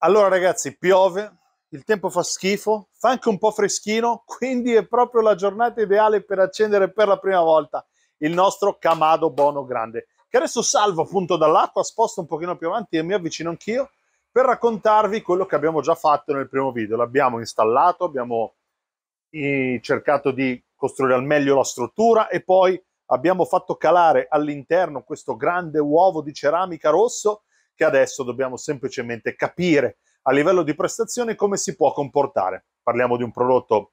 Allora ragazzi, piove, il tempo fa schifo, fa anche un po' freschino, quindi è proprio la giornata ideale per accendere per la prima volta il nostro Camado Bono Grande, che adesso salvo appunto dall'acqua, sposto un pochino più avanti e mi avvicino anch'io per raccontarvi quello che abbiamo già fatto nel primo video. L'abbiamo installato, abbiamo eh, cercato di costruire al meglio la struttura e poi abbiamo fatto calare all'interno questo grande uovo di ceramica rosso che adesso dobbiamo semplicemente capire a livello di prestazione come si può comportare. Parliamo di un prodotto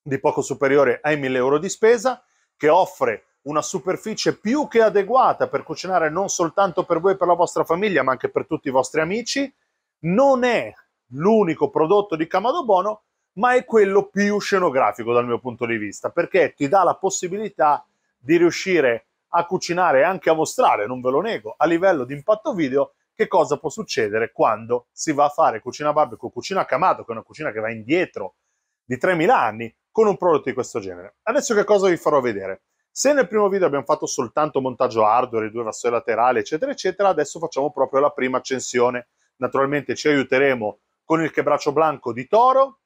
di poco superiore ai 1000 euro di spesa che offre una superficie più che adeguata per cucinare non soltanto per voi e per la vostra famiglia, ma anche per tutti i vostri amici. Non è l'unico prodotto di Kamado Bono, ma è quello più scenografico dal mio punto di vista, perché ti dà la possibilità di riuscire a cucinare e anche a mostrare, non ve lo nego, a livello di impatto video che cosa può succedere quando si va a fare cucina barbecue, cucina a camato, che è una cucina che va indietro di 3.000 anni, con un prodotto di questo genere. Adesso che cosa vi farò vedere? Se nel primo video abbiamo fatto soltanto montaggio hardware, due vassoi laterali, eccetera, eccetera, adesso facciamo proprio la prima accensione. Naturalmente ci aiuteremo con il chebraccio blanco di toro,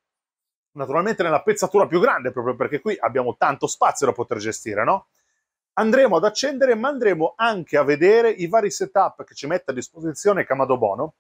naturalmente nella pezzatura più grande, proprio perché qui abbiamo tanto spazio da poter gestire, no? andremo ad accendere, ma andremo anche a vedere i vari setup che ci mette a disposizione Camado Bono,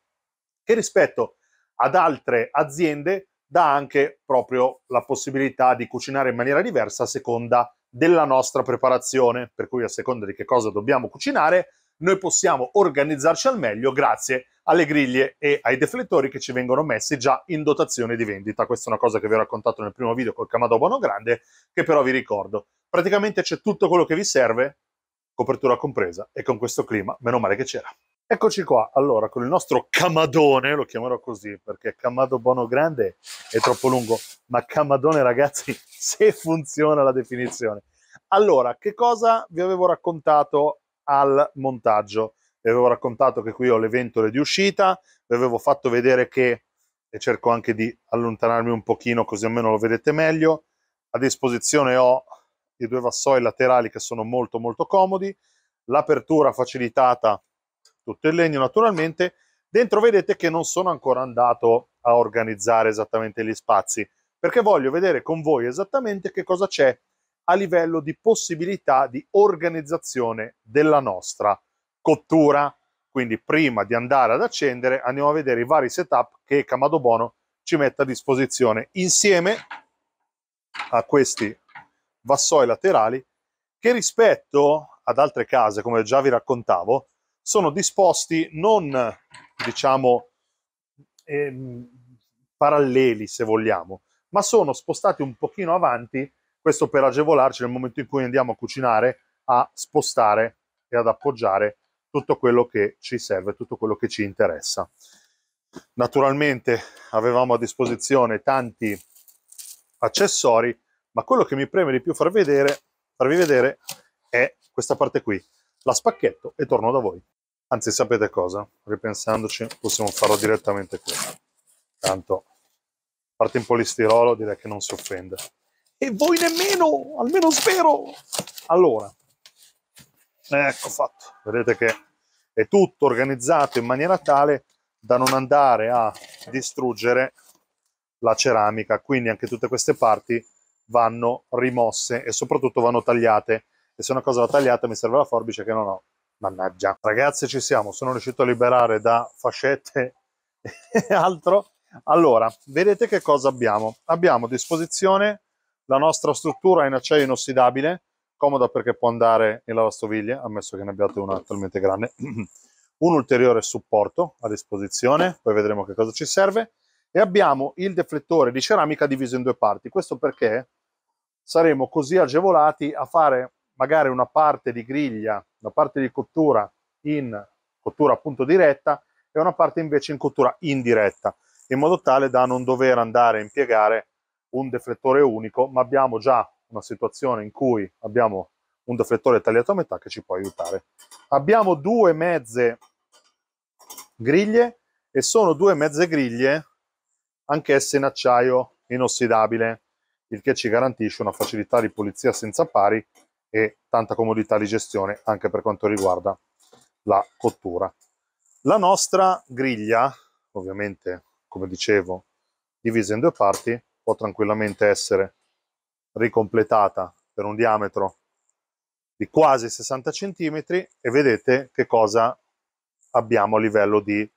che rispetto ad altre aziende dà anche proprio la possibilità di cucinare in maniera diversa a seconda della nostra preparazione, per cui a seconda di che cosa dobbiamo cucinare, noi possiamo organizzarci al meglio grazie alle griglie e ai deflettori che ci vengono messi già in dotazione di vendita. Questa è una cosa che vi ho raccontato nel primo video col Camado Bono Grande, che però vi ricordo Praticamente c'è tutto quello che vi serve, copertura compresa, e con questo clima, meno male che c'era. Eccoci qua, allora, con il nostro camadone, lo chiamerò così perché camado bono grande è troppo lungo, ma camadone ragazzi, se funziona la definizione. Allora, che cosa vi avevo raccontato al montaggio? Vi avevo raccontato che qui ho le ventole di uscita, vi avevo fatto vedere che, e cerco anche di allontanarmi un pochino così almeno lo vedete meglio, a disposizione ho i due vassoi laterali che sono molto molto comodi, l'apertura facilitata, tutto in legno naturalmente. Dentro vedete che non sono ancora andato a organizzare esattamente gli spazi, perché voglio vedere con voi esattamente che cosa c'è a livello di possibilità di organizzazione della nostra cottura. Quindi prima di andare ad accendere andiamo a vedere i vari setup che Camado Bono ci mette a disposizione insieme a questi vassoi laterali che rispetto ad altre case, come già vi raccontavo, sono disposti non, diciamo, ehm, paralleli, se vogliamo, ma sono spostati un pochino avanti, questo per agevolarci nel momento in cui andiamo a cucinare, a spostare e ad appoggiare tutto quello che ci serve, tutto quello che ci interessa. Naturalmente avevamo a disposizione tanti accessori ma quello che mi preme di più far vedere, farvi vedere è questa parte qui, la spacchetto e torno da voi. Anzi, sapete cosa? Ripensandoci, possiamo farlo direttamente qui. Tanto, parte in polistirolo, direi che non si offende. E voi nemmeno, almeno spero! Allora, ecco fatto. Vedete che è tutto organizzato in maniera tale da non andare a distruggere la ceramica. Quindi anche tutte queste parti vanno rimosse e soprattutto vanno tagliate. E se una cosa va tagliata mi serve la forbice che non ho. Mannaggia. Ragazzi ci siamo, sono riuscito a liberare da fascette e altro. Allora, vedete che cosa abbiamo? Abbiamo a disposizione la nostra struttura in acciaio inossidabile, comoda perché può andare in lavastoviglie, ammesso che ne abbiate una talmente grande. Un ulteriore supporto a disposizione, poi vedremo che cosa ci serve. E abbiamo il deflettore di ceramica diviso in due parti. Questo perché saremo così agevolati a fare magari una parte di griglia, una parte di cottura in cottura appunto diretta e una parte invece in cottura indiretta, in modo tale da non dover andare a impiegare un deflettore unico, ma abbiamo già una situazione in cui abbiamo un deflettore tagliato a metà che ci può aiutare. Abbiamo due mezze griglie e sono due mezze griglie anch'esse in acciaio inossidabile il che ci garantisce una facilità di pulizia senza pari e tanta comodità di gestione anche per quanto riguarda la cottura. La nostra griglia, ovviamente, come dicevo, divisa in due parti, può tranquillamente essere ricompletata per un diametro di quasi 60 cm e vedete che cosa abbiamo a livello di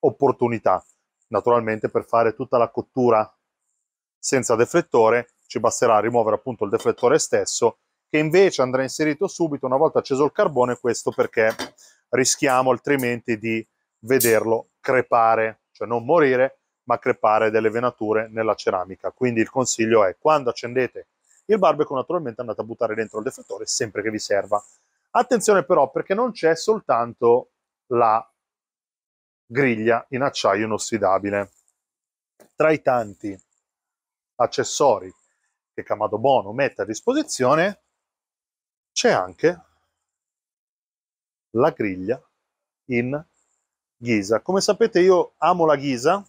opportunità. Naturalmente per fare tutta la cottura senza deflettore, ci basterà rimuovere appunto il deflettore stesso che invece andrà inserito subito una volta acceso il carbone, questo perché rischiamo altrimenti di vederlo crepare, cioè non morire, ma crepare delle venature nella ceramica. Quindi il consiglio è quando accendete il barbecue naturalmente andate a buttare dentro il deflettore sempre che vi serva. Attenzione però perché non c'è soltanto la griglia in acciaio inossidabile. Tra i tanti accessori che Camado Bono mette a disposizione, c'è anche la griglia in ghisa. Come sapete io amo la ghisa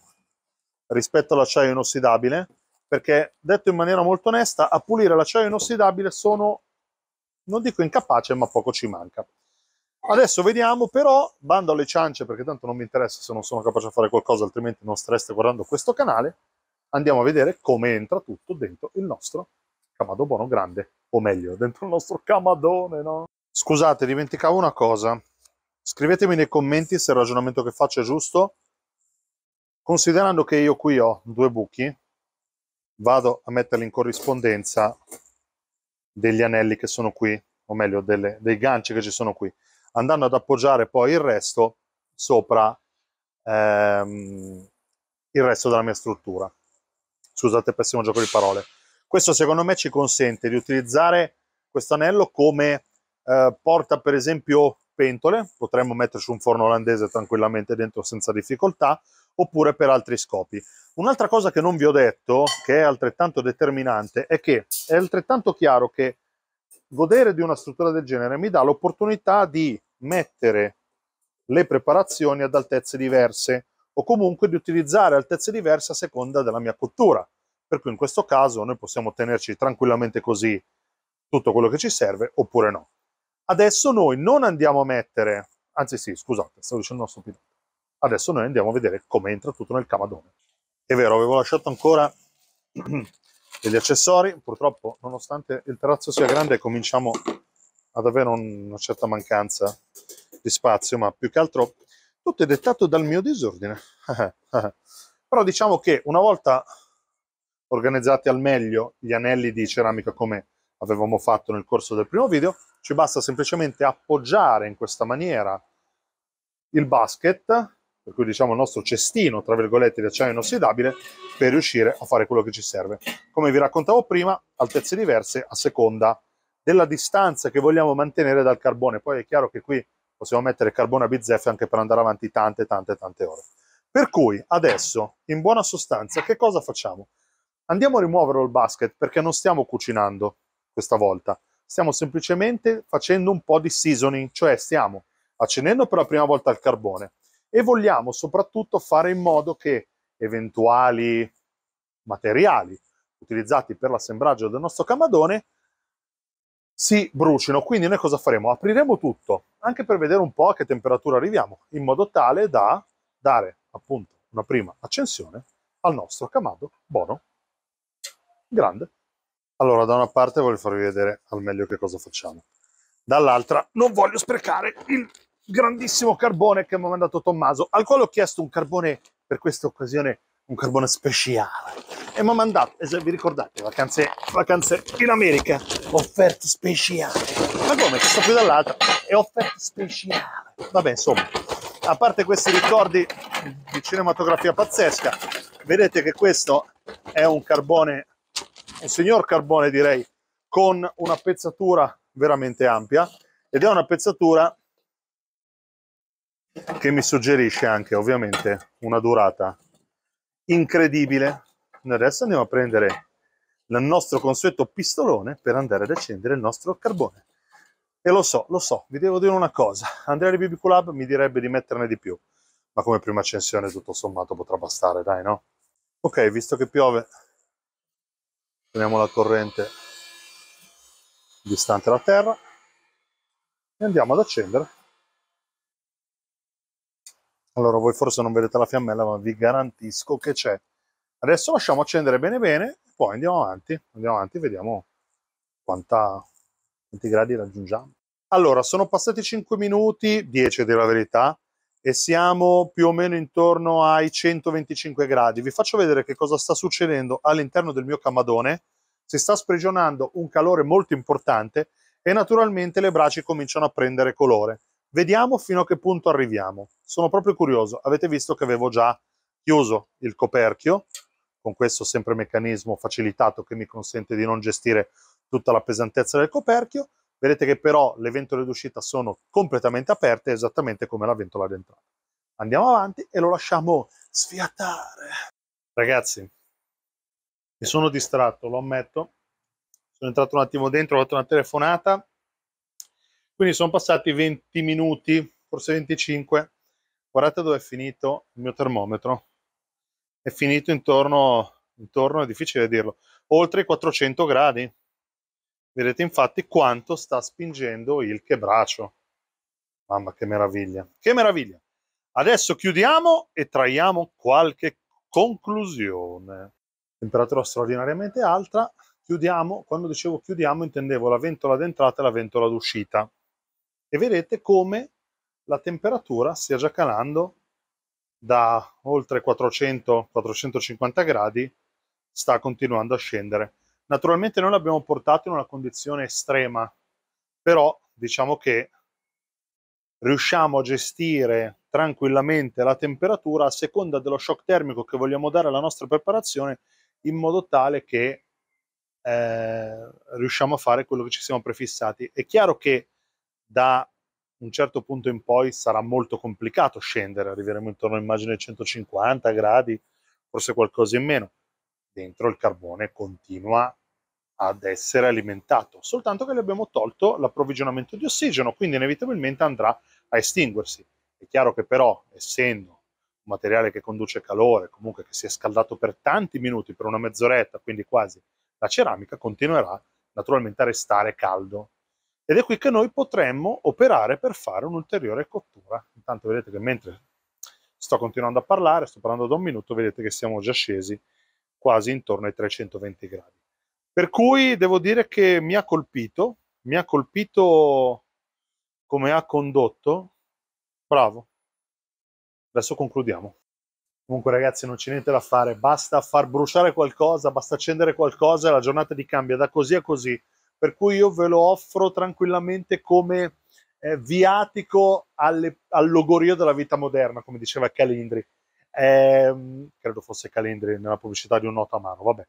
rispetto all'acciaio inossidabile, perché detto in maniera molto onesta, a pulire l'acciaio inossidabile sono, non dico incapace, ma poco ci manca. Adesso vediamo però, bando alle ciance perché tanto non mi interessa se non sono capace a fare qualcosa, altrimenti non stareste guardando questo canale, andiamo a vedere come entra tutto dentro il nostro Camado Bono grande, o meglio, dentro il nostro Camadone, no? Scusate, dimenticavo una cosa. Scrivetemi nei commenti se il ragionamento che faccio è giusto. Considerando che io qui ho due buchi, vado a metterli in corrispondenza degli anelli che sono qui, o meglio, delle, dei ganci che ci sono qui, andando ad appoggiare poi il resto sopra ehm, il resto della mia struttura scusate il pessimo gioco di parole. Questo secondo me ci consente di utilizzare questo anello come eh, porta per esempio pentole, potremmo metterci un forno olandese tranquillamente dentro senza difficoltà, oppure per altri scopi. Un'altra cosa che non vi ho detto, che è altrettanto determinante, è che è altrettanto chiaro che godere di una struttura del genere mi dà l'opportunità di mettere le preparazioni ad altezze diverse o comunque di utilizzare altezze diverse a seconda della mia cottura. Per cui in questo caso noi possiamo tenerci tranquillamente così tutto quello che ci serve oppure no. Adesso noi non andiamo a mettere, anzi sì, scusate, stavo dicendo il nostro stupidità. Adesso noi andiamo a vedere come entra tutto nel camadone. È vero, avevo lasciato ancora degli accessori, purtroppo nonostante il terrazzo sia grande cominciamo ad avere una certa mancanza di spazio, ma più che altro tutto è dettato dal mio disordine. Però diciamo che una volta organizzati al meglio gli anelli di ceramica come avevamo fatto nel corso del primo video, ci basta semplicemente appoggiare in questa maniera il basket, per cui diciamo il nostro cestino, tra virgolette, di acciaio inossidabile, per riuscire a fare quello che ci serve. Come vi raccontavo prima, altezze diverse a seconda della distanza che vogliamo mantenere dal carbone. Poi è chiaro che qui possiamo mettere carbone a bizzeffe anche per andare avanti tante, tante, tante ore. Per cui adesso, in buona sostanza, che cosa facciamo? Andiamo a rimuovere il basket perché non stiamo cucinando questa volta, stiamo semplicemente facendo un po' di seasoning, cioè stiamo accendendo per la prima volta il carbone e vogliamo soprattutto fare in modo che eventuali materiali utilizzati per l'assemblaggio del nostro camadone si bruciano. Quindi noi cosa faremo? Apriremo tutto, anche per vedere un po' a che temperatura arriviamo, in modo tale da dare appunto una prima accensione al nostro camado Bono grande. Allora, da una parte voglio farvi vedere al meglio che cosa facciamo. Dall'altra non voglio sprecare il grandissimo carbone che mi ha mandato Tommaso, al quale ho chiesto un carbone per questa occasione un carbone speciale e mi ha mandato, e se vi ricordate, vacanze, vacanze in America, offerte speciali. Ma come? Questa qui dall'altra è offerta speciale. Vabbè, insomma, a parte questi ricordi di cinematografia pazzesca, vedete che questo è un carbone, un signor carbone direi, con una pezzatura veramente ampia ed è una pezzatura che mi suggerisce anche ovviamente una durata incredibile. Noi adesso andiamo a prendere il nostro consueto pistolone per andare ad accendere il nostro carbone. E lo so, lo so, vi devo dire una cosa. Andrea di BB Club mi direbbe di metterne di più, ma come prima accensione tutto sommato potrà bastare, dai, no? Ok, visto che piove, teniamo la corrente distante da terra e andiamo ad accendere allora, voi forse non vedete la fiammella, ma vi garantisco che c'è. Adesso lasciamo accendere bene bene, poi andiamo avanti, andiamo avanti, vediamo quanta, quanti gradi raggiungiamo. Allora, sono passati 5 minuti, 10 della verità, e siamo più o meno intorno ai 125 gradi. Vi faccio vedere che cosa sta succedendo all'interno del mio camadone. Si sta sprigionando un calore molto importante e naturalmente le braci cominciano a prendere colore. Vediamo fino a che punto arriviamo. Sono proprio curioso. Avete visto che avevo già chiuso il coperchio con questo sempre meccanismo facilitato che mi consente di non gestire tutta la pesantezza del coperchio. Vedete che però le ventole d'uscita sono completamente aperte, esattamente come la ventola d'entrata. Andiamo avanti e lo lasciamo sfiatare. Ragazzi, mi sono distratto, lo ammetto. Sono entrato un attimo dentro, ho fatto una telefonata quindi sono passati 20 minuti, forse 25. Guardate dove è finito il mio termometro. È finito intorno, intorno è difficile dirlo, oltre i 400 gradi. Vedete infatti quanto sta spingendo il chebraccio. Mamma che meraviglia, che meraviglia. Adesso chiudiamo e traiamo qualche conclusione. Temperatura straordinariamente alta, chiudiamo, quando dicevo chiudiamo intendevo la ventola d'entrata e la ventola d'uscita e vedete come la temperatura stia già calando da oltre 400-450 gradi, sta continuando a scendere. Naturalmente noi l'abbiamo portato in una condizione estrema, però diciamo che riusciamo a gestire tranquillamente la temperatura a seconda dello shock termico che vogliamo dare alla nostra preparazione in modo tale che eh, riusciamo a fare quello che ci siamo prefissati. È chiaro che da un certo punto in poi sarà molto complicato scendere, arriveremo intorno immagino ai 150 gradi, forse qualcosa in meno. Dentro il carbone continua ad essere alimentato, soltanto che gli abbiamo tolto l'approvvigionamento di ossigeno, quindi inevitabilmente andrà a estinguersi. È chiaro che però, essendo un materiale che conduce calore, comunque che si è scaldato per tanti minuti, per una mezz'oretta, quindi quasi, la ceramica continuerà naturalmente a restare caldo ed è qui che noi potremmo operare per fare un'ulteriore cottura. Intanto vedete che mentre sto continuando a parlare, sto parlando da un minuto, vedete che siamo già scesi quasi intorno ai 320 gradi. Per cui devo dire che mi ha colpito, mi ha colpito come ha condotto, bravo. Adesso concludiamo. Comunque ragazzi non c'è niente da fare, basta far bruciare qualcosa, basta accendere qualcosa e la giornata di cambia da così a così per cui io ve lo offro tranquillamente come eh, viatico alle, al della vita moderna, come diceva Calendri. Eh, credo fosse Calendri nella pubblicità di un noto a mano, vabbè.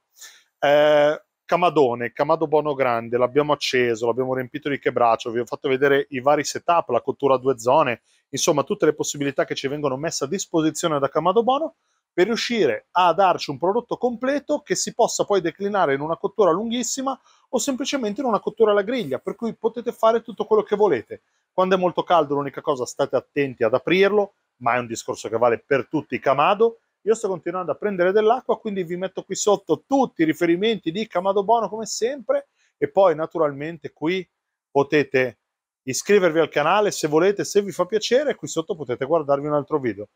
Eh, Camadone, Camado Bono Grande, l'abbiamo acceso, l'abbiamo riempito di chebraccio, vi ho fatto vedere i vari setup, la cottura a due zone, insomma tutte le possibilità che ci vengono messe a disposizione da Camado Bono per riuscire a darci un prodotto completo che si possa poi declinare in una cottura lunghissima o semplicemente in una cottura alla griglia, per cui potete fare tutto quello che volete. Quando è molto caldo, l'unica cosa state attenti ad aprirlo, ma è un discorso che vale per tutti i Kamado. Io sto continuando a prendere dell'acqua, quindi vi metto qui sotto tutti i riferimenti di Kamado Bono come sempre e poi naturalmente qui potete iscrivervi al canale se volete, se vi fa piacere, qui sotto potete guardarvi un altro video.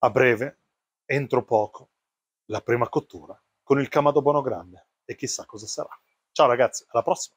A breve entro poco la prima cottura con il Kamado Bono Grande e chissà cosa sarà. Ciao ragazzi, alla prossima!